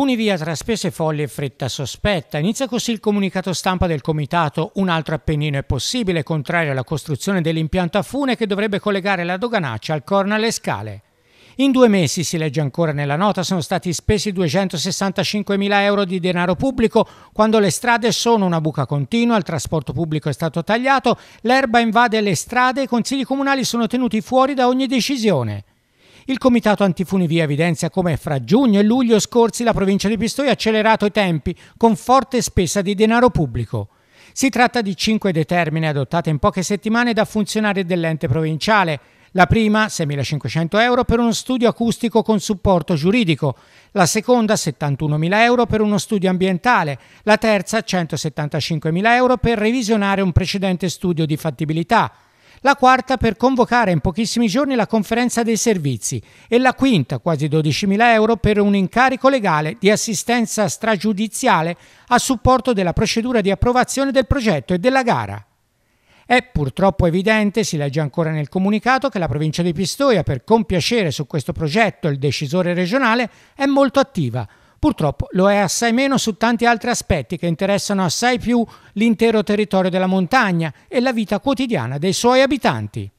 Funivia tra spese folli e fretta sospetta. Inizia così il comunicato stampa del comitato. Un altro Appennino è possibile, contrario alla costruzione dell'impianto a fune che dovrebbe collegare la doganaccia al corno alle scale. In due mesi, si legge ancora nella nota, sono stati spesi 265.000 euro di denaro pubblico quando le strade sono una buca continua, il trasporto pubblico è stato tagliato, l'erba invade le strade e i consigli comunali sono tenuti fuori da ogni decisione. Il Comitato Antifunivia evidenzia come fra giugno e luglio scorsi la provincia di Pistoia ha accelerato i tempi con forte spesa di denaro pubblico. Si tratta di cinque determine adottate in poche settimane da funzionari dell'ente provinciale. La prima, 6.500 euro, per uno studio acustico con supporto giuridico. La seconda, 71.000 euro, per uno studio ambientale. La terza, 175.000 euro, per revisionare un precedente studio di fattibilità la quarta per convocare in pochissimi giorni la conferenza dei servizi e la quinta, quasi 12.000 euro, per un incarico legale di assistenza stragiudiziale a supporto della procedura di approvazione del progetto e della gara. È purtroppo evidente, si legge ancora nel comunicato, che la provincia di Pistoia, per compiacere su questo progetto il decisore regionale, è molto attiva, Purtroppo lo è assai meno su tanti altri aspetti che interessano assai più l'intero territorio della montagna e la vita quotidiana dei suoi abitanti.